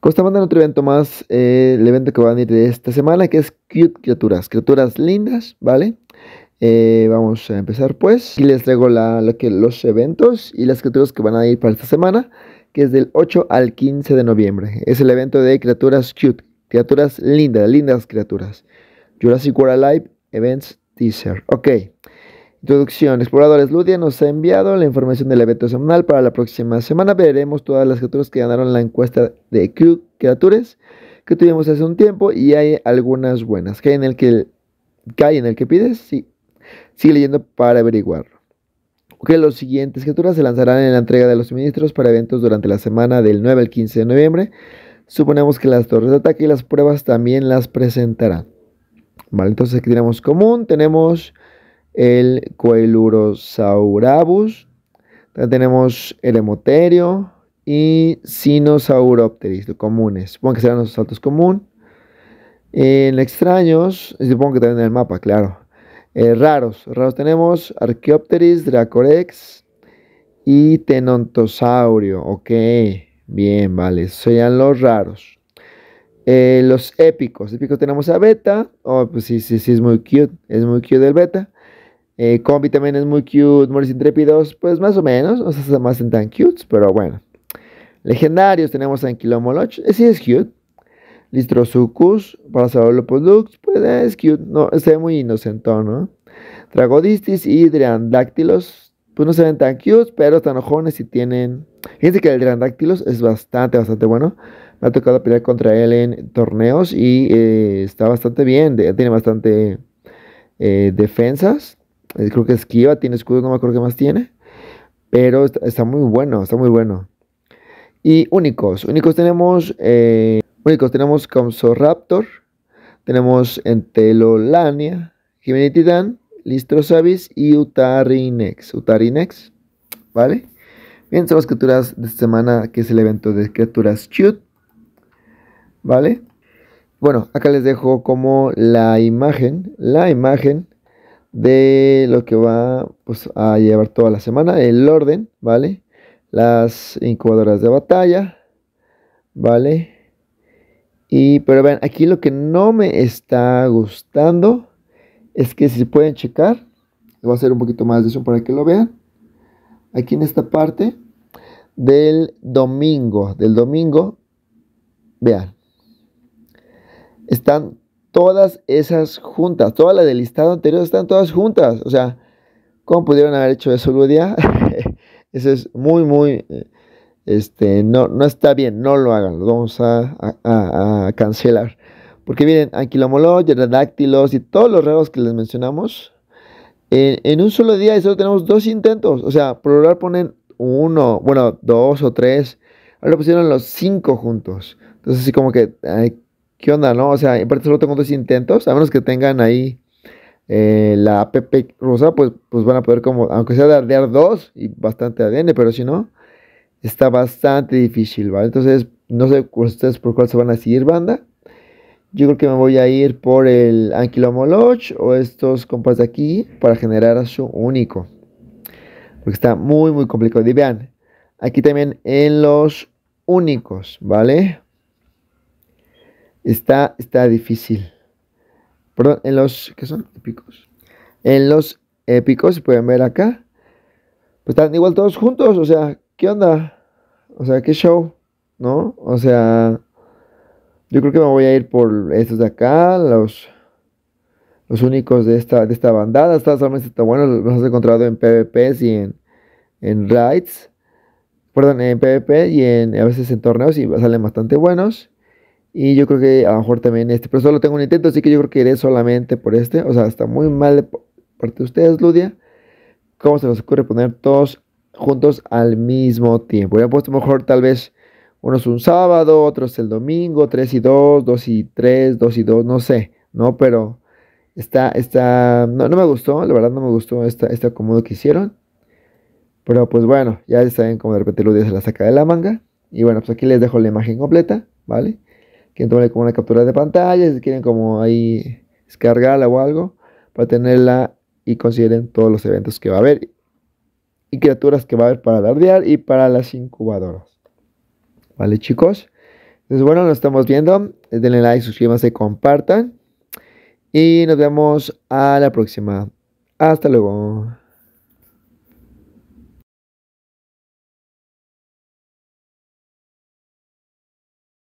Costa en otro evento más, eh, el evento que van a ir de esta semana, que es Cute Criaturas, criaturas lindas, ¿vale? Eh, vamos a empezar pues. Y les traigo la, que, los eventos y las criaturas que van a ir para esta semana, que es del 8 al 15 de noviembre. Es el evento de criaturas cute, criaturas lindas, lindas criaturas. Jurassic World Alive Events Teaser. Ok. Introducción. Exploradores Ludia nos ha enviado la información del evento semanal para la próxima semana. Veremos todas las criaturas que ganaron la encuesta de Q Creatures que tuvimos hace un tiempo y hay algunas buenas. ¿Cae en el que, cae en el que pides? Sí. Sigue leyendo para averiguarlo. Ok, los siguientes criaturas se lanzarán en la entrega de los suministros para eventos durante la semana del 9 al 15 de noviembre. Suponemos que las torres de ataque y las pruebas también las presentarán. Vale, entonces aquí tenemos común, tenemos el Coelurosaurabus, tenemos el Hemoterio y Sinosauropteris, los comunes. Supongo que serán los saltos comunes En extraños, supongo que también en el mapa, claro. Eh, raros, raros tenemos Archaeopteris, Dracorex y Tenontosaurio. Ok, bien, vale, serían los raros. Eh, los épicos, épicos tenemos a Beta. Oh, pues sí, sí, sí, es muy cute, es muy cute el Beta. Eh, combi también es muy cute. Moris Intrépidos, pues más o menos. O sea, se me hacen tan cute, pero bueno. Legendarios tenemos a Anquilomoloch. Ese eh, sí, es cute. Listrosucus, para pues eh, es cute. No, se ve muy inocentón, ¿no? Tragodistis y Driandáctilos. pues no se ven tan cute, pero están ojones y tienen. Fíjense que el Driandáctilos es bastante, bastante bueno. Me ha tocado pelear contra él en torneos y está bastante bien. tiene bastante defensas. Eh, creo que esquiva, tiene escudo, no me acuerdo qué más tiene. Pero está, muy bueno, está muy bueno. Y únicos, únicos tenemos, eh, únicos tenemos Raptor tenemos Entelolania, Jimenitidán, Listrosavis y Utarinex. Utarinex, ¿vale? Bien, son las criaturas de esta semana, que es el evento de criaturas Chute, ¿vale? Bueno, acá les dejo como la imagen, la imagen de lo que va pues, a llevar toda la semana, el orden, ¿vale? Las incubadoras de batalla, ¿vale? Y, pero vean, aquí lo que no me está gustando es que si pueden checar, voy a hacer un poquito más de eso para que lo vean. Aquí en esta parte del domingo, del domingo, vean, están todas esas juntas, todas las del listado anterior están todas juntas. O sea, ¿cómo pudieron haber hecho eso, día, eso es muy, muy, eh, este, no, no está bien, no lo hagan, lo vamos a, a, cancelar. Porque miren, anquilomolos, Redactilos y todos los raros que les mencionamos, en, un solo día y solo tenemos dos intentos. O sea, por lugar ponen uno, bueno, dos o tres. Ahora pusieron los cinco juntos. Entonces, así como que, ¿qué onda, no? O sea, parte solo tengo dos intentos, a menos que tengan ahí eh, la app rosa, pues, pues van a poder como, aunque sea de dos y bastante ADN, pero si no, está bastante difícil, ¿vale? Entonces, no sé ustedes por cuál se van a seguir, banda. Yo creo que me voy a ir por el Anquilomoloch o estos compas de aquí para generar a su único. Porque está muy, muy complicado. Y vean, aquí también en los únicos, ¿vale? Está, está difícil. Perdón, en los, que son? Épicos. En los épicos, se pueden ver acá, pues están igual todos juntos, o sea, ¿qué onda? O sea, ¿qué show? ¿No? O sea, yo creo que me voy a ir por estos de acá, los, los únicos de esta, de esta bandada. Están solamente tan bueno, los has encontrado en PVP y en, en raids. Perdón, en PvP y en, a veces en torneos y salen bastante buenos. Y yo creo que a lo mejor también este, pero solo tengo un intento, así que yo creo que iré solamente por este. O sea, está muy mal de parte de ustedes, Ludia. ¿Cómo se les ocurre poner todos juntos al mismo tiempo? Hubiera puesto mejor tal vez unos un sábado, otros el domingo, 3 y 2, 2 y 3, 2 y 2, no sé, ¿no? Pero está, está, no, no me gustó, la verdad no me gustó este esta, acomodo que hicieron. Pero pues bueno, ya saben cómo de repente Ludia se la saca de la manga. Y bueno, pues aquí les dejo la imagen completa, ¿vale? quieren tomarle como una captura de pantalla, si quieren como ahí descargarla o algo, para tenerla y consideren todos los eventos que va a haber y criaturas que va a haber para dardear y para las incubadoras. ¿Vale, chicos? Entonces, bueno, nos estamos viendo. Denle like, suscríbanse, compartan. Y nos vemos a la próxima. Hasta luego.